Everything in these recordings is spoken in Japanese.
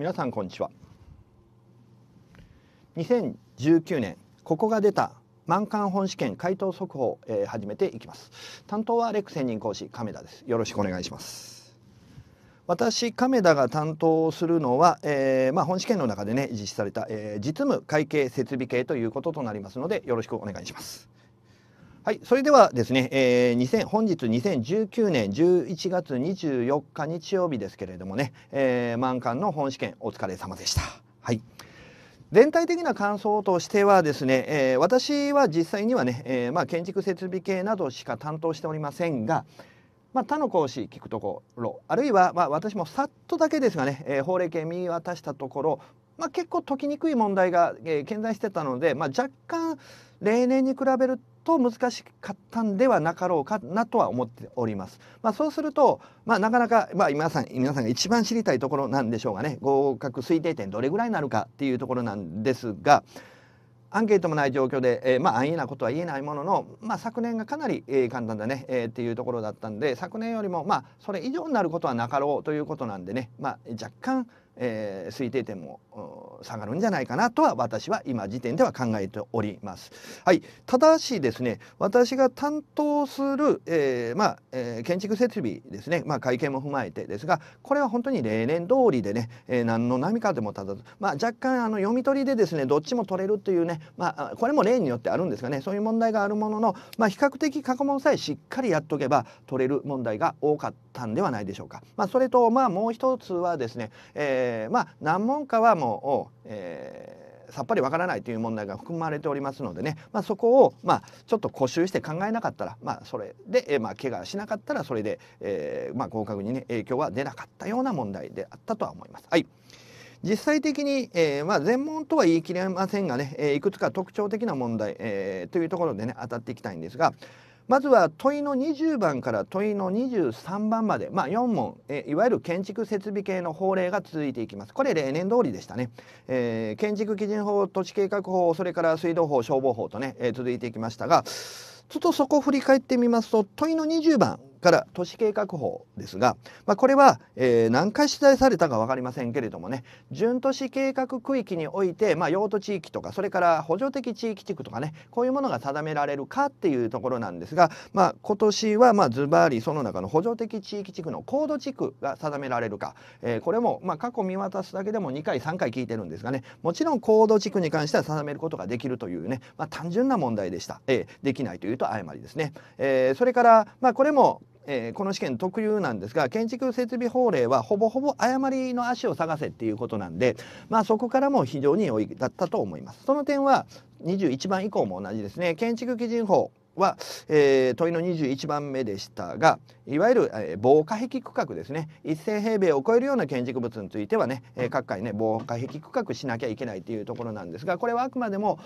皆さんこんにちは2019年ここが出た満貫本試験回答速報、えー、始めていきます担当はレック専任講師亀田ですよろしくお願いします私亀田が担当するのは、えー、まあ、本試験の中でね実施された、えー、実務会計設備系ということとなりますのでよろしくお願いしますはい、それではですね、えー、本日2019年11月24日日曜日ですけれどもね、えー、満館の本試験お疲れ様でした。はい。全体的な感想としてはですね、えー、私は実際にはね、えー、まあ建築設備系などしか担当しておりませんが、まあ、他の講師聞くところあるいはまあ私もさっとだけですがね、えー、法令系見渡したところ、まあ、結構解きにくい問題が、えー、顕在してたので、まあ、若干例年に比べると難しかったんではなかろうかなとは思っております。まあ、そうすると、まあ、なかなか、まあ、皆さん皆さんが一番知りたいところなんでしょうがね合格推定点どれぐらいになるかっていうところなんですが。アンケートもない状況で、えー、まあ安易なことは言えないものの、まあ、昨年がかなり、えー、簡単だね、えー、っていうところだったんで昨年よりもまあそれ以上になることはなかろうということなんでね、まあ、若干えー、推定点も下がるんじゃないかなとは私は今時点では考えております。はい、ただしですね私が担当する、えー、まあ、えー、建築設備ですね、まあ、会見も踏まえてですがこれは本当に例年通りでね、え何の波かでもただ、まあ、若干あの読み取りでですねどっちも取れるというね、まあ、これも例によってあるんですがねそういう問題があるものの、ま比較的過去問さえしっかりやっとけば取れる問題が多かったんではないでしょうか。まそれとまあもう一つはですね、えーえー、まあ何問かはもう、えー、さっぱりわからないという問題が含まれておりますのでね、まあ、そこを、まあ、ちょっと固修して考えなかったら、まあ、それで、えー、まあ、怪我しなかったらそれで、えーまあ、合格に、ね、影響は出なかったような問題であったとは思います。はい実際的に、えーまあ、全問とは言い切れませんがね、えー、いくつか特徴的な問題、えー、というところでね当たっていきたいんですが、まずは問いの20番から問いの23番まで、まあ、4問えいわゆる建築設備系の法令が続いていきますこれ例年通りでしたね、えー、建築基準法土地計画法それから水道法消防法とね、えー、続いていきましたがちょっとそこを振り返ってみますと問いの20番から都市計画法ですが、まあ、これは、えー、何回取材されたか分かりませんけれどもね準都市計画区域において、まあ、用途地域とかそれから補助的地域地区とかねこういうものが定められるかっていうところなんですが、まあ、今年はまあズバリその中の補助的地域地区の高度地区が定められるか、えー、これもまあ過去見渡すだけでも2回3回聞いてるんですがねもちろん高度地区に関しては定めることができるというね、まあ、単純な問題でした、えー、できないというと誤りですね、えー、それから、まあ、これもえー、この試験特有なんですが建築設備法令はほぼほぼ誤りの足を探せっていうことなんで、まあ、そこからも非常に良いだったと思います。その点は21番以降も同じですね建築基準法は、えー、問いの21番目でしたがいわゆる、えー、防火壁区画ですね1000平米を超えるような建築物についてはね、えー、各界ね防火壁区画しなきゃいけないというところなんですがこれはあくまでも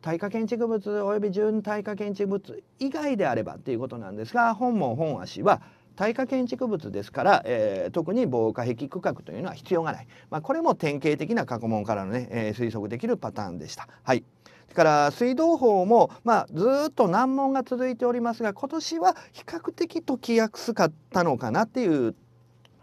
耐火建築物及び準耐火建築物以外であればっていうことなんですが本門本足は耐火建築物ですから、えー、特に防火壁区画というのは必要がない、まあ、これも典型的な過去問からのね、えー、推測できるパターンでした。はいそれから水道法も、まあ、ずっと難問が続いておりますが今年は比較的解きやすかったのかなっていう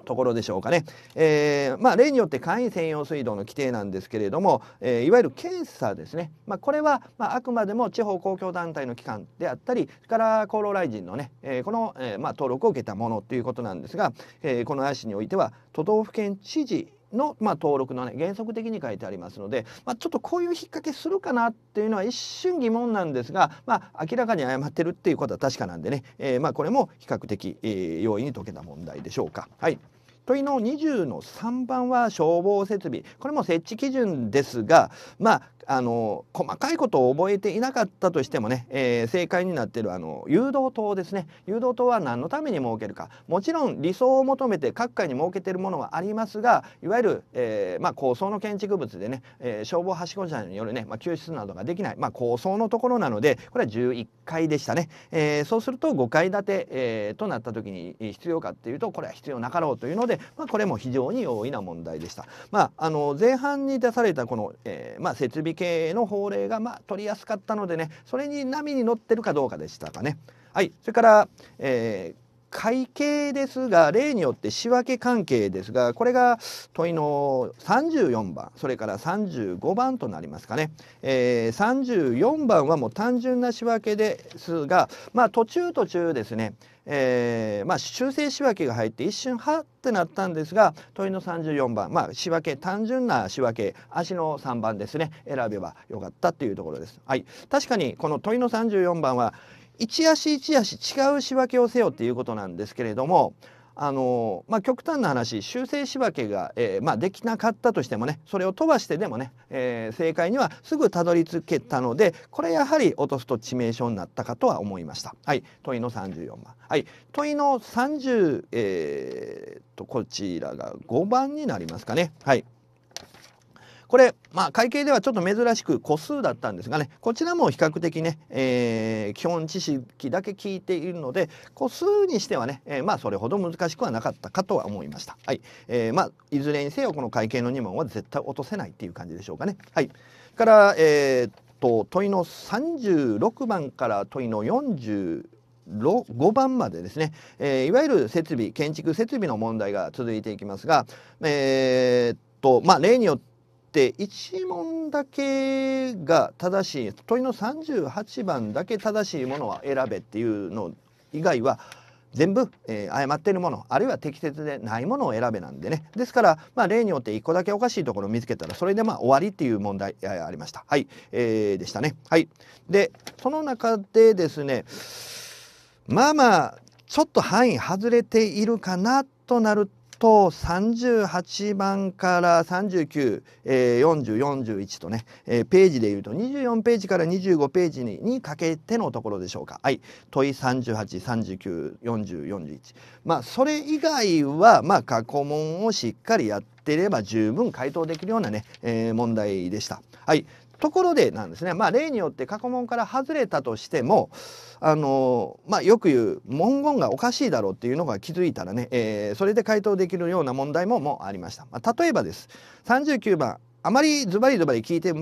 ところでしょうかね。えー、まあ、例によって簡易専用水道の規定なんですけれども、えー、いわゆる検査ですね、まあ、これは、まあ、あくまでも地方公共団体の機関であったりそれから厚労大臣のね、えー、この、えまあ、登録を受けたものということなんですが、えこの足においては都道府県知事の、まあ、登録の、ね、原則的に書いてありますので、まあ、ちょっとこういう引っ掛けするかなっていうのは一瞬疑問なんですが、まあ、明らかに誤ってるっていうことは確かなんでね、えー、まあこれも比較的、えー、容易に解けた問題でしょうか。はい問いの20の3番は消防設備これも設置基準ですがまああの細かいことを覚えていなかったとしてもね、えー、正解になってるあの誘導灯ですね誘導灯は何のために設けるかもちろん理想を求めて各界に設けてるものはありますがいわゆる、えー、まあ、高層の建築物でね、えー、消防はしご車によるね、まあ、救出などができない、まあ、高層のところなのでこれは11階でしたね、えそうすると5階建て、えとなった時に必要かっていうとこれは必要なかろうというので、まこれも非常に容易な問題でした。まあ、あの前半に出されたこの、えま設備経営の法令がまあ取りやすかったのでねそれに波に乗ってるかどうかでしたかね。はい、それから、えー会計ですが例によって仕分け関係ですがこれが問いの34番それから35番となりますかね、えー、34番はもう単純な仕分けですがまあ途中途中ですねえーまあ、修正仕分けが入って一瞬はってなったんですが問いの34番、まあ、仕分け単純な仕分け足の3番ですね選べばよかったというところです。はい、確かにこの問いの34番は一足一足違う仕分けをせよっていうことなんですけれどもあのまあ、極端な話修正仕分けが、えー、まあ、できなかったとしてもねそれを飛ばしてでもね、えー、正解にはすぐたどり着けたのでこれやはり落とすと致命傷になったかとは思いました。はい、問いの34番、はい、問いの30、えー、とこちらが5番になりますかね。はいこれ、まあ、会計ではちょっと珍しく個数だったんですがねこちらも比較的ね、えー、基本知識だけ聞いているので個数にしてはね、えー、まあそれほど難しくはなかったかとは思いました。はいえー、まあ、いずれにせよこの会計の2問は絶対落とせないっていう感じでしょうかね。はい、から、えー、っと問いの36番から問いの40 5番までですね、えー、いわゆる設備建築設備の問題が続いていきますが、えー、っとまあ、例によってって1問だけが正しい問いの38番だけ正しいものは選べっていうの以外は全部、えー、誤っているものあるいは適切でないものを選べなんでねですから、まあ、例によって1個だけおかしいところを見つけたらそれでまあ終わりっていう問題ありましたはい、えー、でしたねはいでその中でですねまあまあちょっと範囲外れているかなとなると38番から394041、とね、えー、ページでいうと24ページから25ページににかけてのところでしょうか、はい、問い38394041まあそれ以外は、まあ、過去問をしっかりやってれば十分回答できるようなね、えー、問題でした。はいところでなんですね、まあ、例によって過去問から外れたとしてもあの、まあ、よく言う文言がおかしいだろうっていうのが気づいたらね、えー、それで回答できるような問題ももありました。まあ、例えばです39番あまりズバリズバリ聞いてく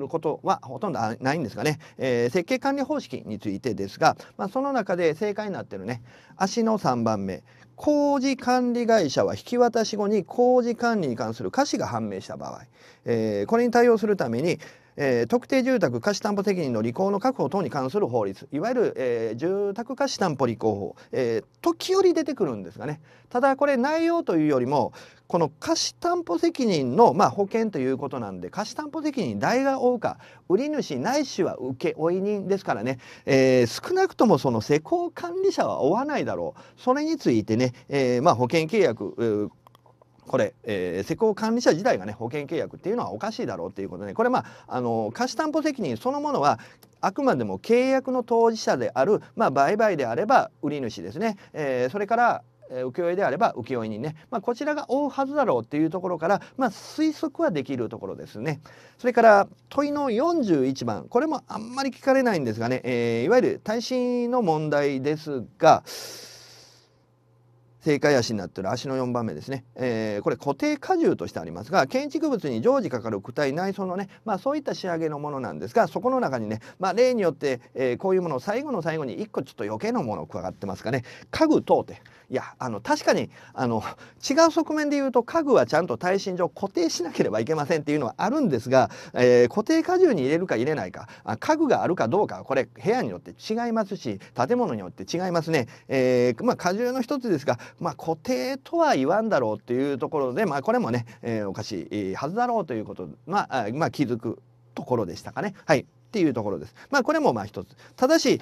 ることはほとんどないんですがね、えー、設計管理方式についてですが、まあ、その中で正解になってるね足の3番目工事管理会社は引き渡し後に工事管理に関する瑕疵が判明した場合、えー、これに対応するためにえー、特定住宅貸担保責任の履行の確保等に関する法律いわゆる、えー、住宅貸担保履行法、えー、時折出てくるんですがねただこれ内容というよりもこの貸担保責任の、まあ、保険ということなんで貸担保責任代が負うか売り主ないしは請負人ですからね、えー、少なくともその施工管理者は負わないだろうそれについてね、えーまあ、保険契約これ、えー、施工管理者自体がね保険契約っていうのはおかしいだろうっていうことでこれまああの貸担保責任そのものはあくまでも契約の当事者である、まあ、売買であれば売り主ですね、えー、それから請負であれば請負人ね、まあ、こちらが負うはずだろうっていうところから、まあ、推測はできるところですね。それから問いの41番これもあんまり聞かれないんですがね、えー、いわゆる耐震の問題ですが。正解足になっている足の4番目ですね、えー、これ固定荷重としてありますが建築物に常時かかる躯体内装のね、まあ、そういった仕上げのものなんですがそこの中にね、まあ、例によって、えー、こういうものを最後の最後に1個ちょっと余計なものを加わってますかね家具等っていやあの確かにあの違う側面で言うと家具はちゃんと耐震上固定しなければいけませんっていうのはあるんですが、えー、固定荷重に入れるか入れないか家具があるかどうかこれ部屋によって違いますし建物によって違いますね、えまあ、荷重の一つですがまあ、固定とは言わんだろうというところで、まあ、これもね、えー、おかしいはずだろうということまあ、まあ、気づくところでしたかね。はいっていうところです。まあこれもまあ一つ。ただし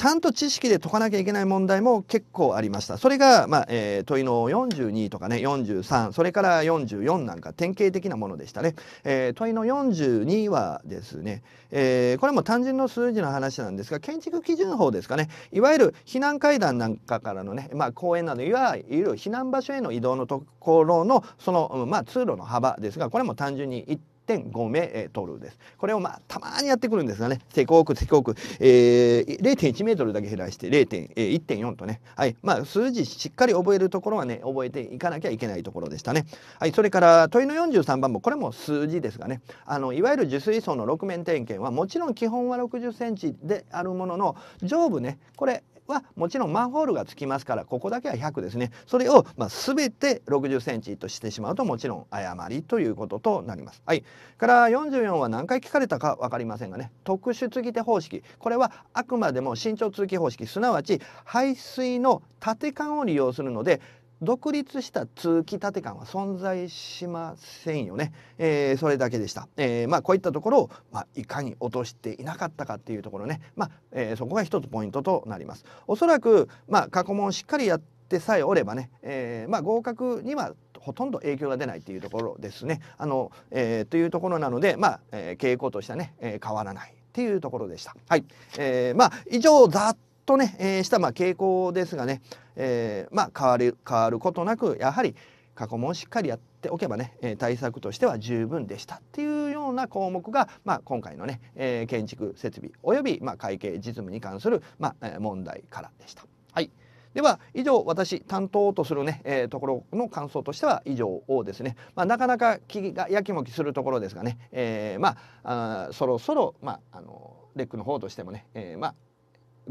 ちゃんと知識で解かなきゃいけない問題も結構ありました。それが、まあえー、問いの42とかね43それから44なんか典型的なものでしたね。えー、問いの42はですね、えー、これも単純の数字の話なんですが建築基準法ですかねいわゆる避難階段なんかからのね、まあ、公園などいわゆる避難場所への移動のところのその、まあ、通路の幅ですがこれも単純に1 1.5メートルです。これをまあたまにやってくるんですがね、せこくせこく、えー、0.1メートルだけ減らして0.1.4とね、はい、まあ数字しっかり覚えるところはね、覚えていかなきゃいけないところでしたね。はい、それから問いの43番もこれも数字ですがね、あのいわゆる受水槽の6面点検はもちろん基本は60センチであるものの上部ね、これはもちろんマンホールがつきますからここだけは100ですねそれをまあ全て60センチとしてしまうともちろん誤りということとなります。はい、から44は何回聞かれたか分かりませんがね特殊継ぎ手方式これはあくまでも伸長通気方式すなわち排水の縦管を利用するので独立した通期立て感は存在しませんよね、えー、それだけでした、えー、まあこういったところを、まあ、いかに落としていなかったかっていうところね、まあえそこが一つポイントとなりますおそらく、まあ、過去問をしっかりやってさえおればね、えーまあ、合格にはほとんど影響が出ないっていうところですね。あのえー、というところなので、まあ傾向としてはね、えー、変わらないっていうところでした。はい、えー、まあ以上ざっとね、えー、したまあ傾向ですがね、えー、まあ変わる変わることなくやはり過去問しっかりやっておけばね、えー、対策としては十分でしたっていうような項目が、まあ、今回のね、えー、建築設備および、まあ、会計実務に関する、まあ、え問題からでした。はいでは以上私担当とするね、えー、ところの感想としては以上をですね、まあ、なかなか気がやきもきするところですがね、えー、まああそろそろ、まあ、あのレックの方としてもね、えー、まあ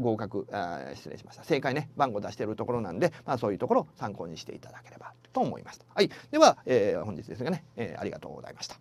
合格あ失礼しました正解ね番号出しているところなんで、まあ、そういうところを参考にしていただければと思いますはいでは、えー、本日ですがね、えー、ありがとうございました。